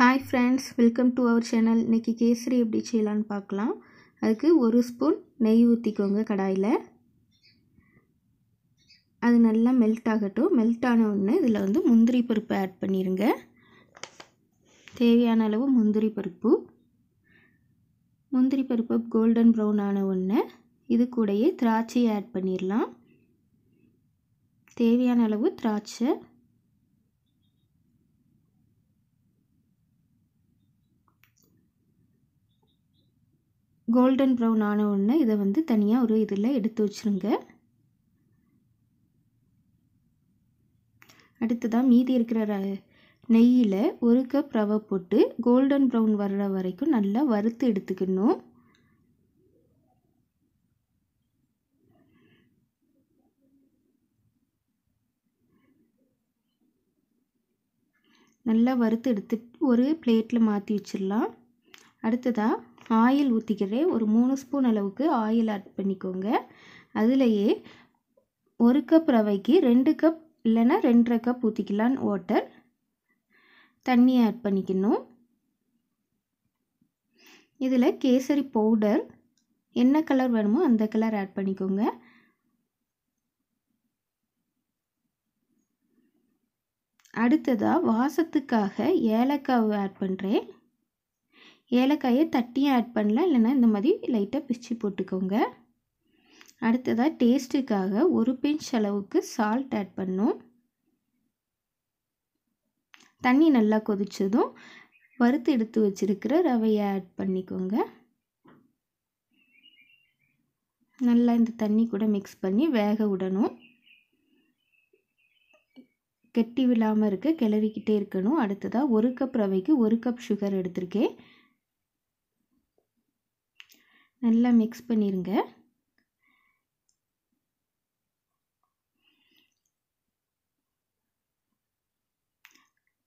hi friends welcome to our channel இன்றைக்கி கேசரி எப்படி செய்யலான்னு பார்க்கலாம் அதுக்கு ஒரு ஸ்பூன் நெய் ஊற்றிக்கோங்க கடாயில் அது நல்லா மெல்ட் ஆகட்டும் மெல்ட் ஆன உடனே இதில் வந்து முந்திரி பருப்பு ஆட் பண்ணிடுங்க தேவையான அளவு முந்திரி பருப்பு முந்திரி பருப்பு கோல்டன் ப்ரௌன் ஆன உடனே இது கூடயே திராட்சையை ஆட் பண்ணிடலாம் தேவையான அளவு திராட்சை கோல்டன் ப்ரௌன் ஆன உடனே இதை வந்து தனியாக ஒரு இதில் எடுத்து வச்சுருங்க அடுத்ததாக மீதி இருக்கிற நெய்யில் ஒரு கப் ரவை போட்டு கோல்டன் ப்ரௌன் வர்ற வரைக்கும் நல்லா வறுத்து எடுத்துக்கணும் நல்லா வறுத்து எடுத்துட்டு ஒரு பிளேட்டில் மாற்றி வச்சிடலாம் அடுத்ததாக ஆயில் ஊற்றிக்கிறேன் ஒரு மூணு ஸ்பூன் அளவுக்கு ஆயில் ஆட் பண்ணிக்கோங்க அதுலேயே ஒரு கப் ரவைக்கு ரெண்டு கப் இல்லைன்னா ரெண்டரை கப் ஊற்றிக்கலான்னு வாட்டர் தண்ணி ஆட் பண்ணிக்கணும் இதில் கேசரி பவுடர் என்ன கலர் வேணுமோ அந்த கலர் ஆட் பண்ணிக்கோங்க அடுத்ததாக வாசத்துக்காக ஏலக்காவை ஆட் பண்ணுறேன் ஏலக்காயை தட்டியும் ஆட் பண்ணல இல்லைன்னா இந்த மாதிரி லைட்டாக பிச்சு போட்டுக்கோங்க அடுத்ததாக டேஸ்ட்டுக்காக ஒரு பிஞ்ச் அளவுக்கு சால்ட் ஆட் பண்ணும் தண்ணி நல்லா கொதித்ததும் வறுத்து எடுத்து வச்சுருக்கிற ரவையை ஆட் பண்ணிக்கோங்க நல்லா இந்த தண்ணி கூட மிக்ஸ் பண்ணி வேக விடணும் கெட்டி விழாமல் இருக்க கிளறிக்கிட்டே இருக்கணும் அடுத்ததாக ஒரு கப் ரவைக்கு ஒரு கப் சுகர் எடுத்திருக்கேன் நல்லா மிக்ஸ் பண்ணிடுங்க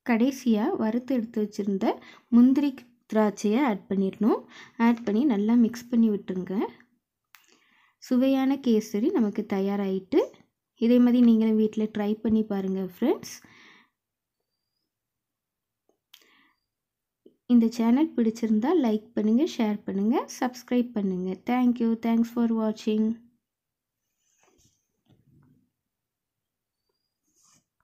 கடைசியாக வறுத்து எடுத்து வச்சுருந்த முந்திரி திராட்சையை ஆட் பண்ணிடணும் ஆட் பண்ணி நல்லா மிக்ஸ் பண்ணி விட்டுருங்க சுவையான கேசரி நமக்கு தயாராகிட்டு இதே மாதிரி நீங்களும் வீட்டில் ட்ரை பண்ணி பாருங்கள் ஃப்ரெண்ட்ஸ் இந்த சேனல் பிடிச்சிருந்தால் லைக் பண்ணுங்கள் ஷேர் பண்ணுங்கள் சப்ஸ்கிரைப் பண்ணுங்கள் தேங்க்யூ தேங்க்ஸ் ஃபார் வாட்சிங்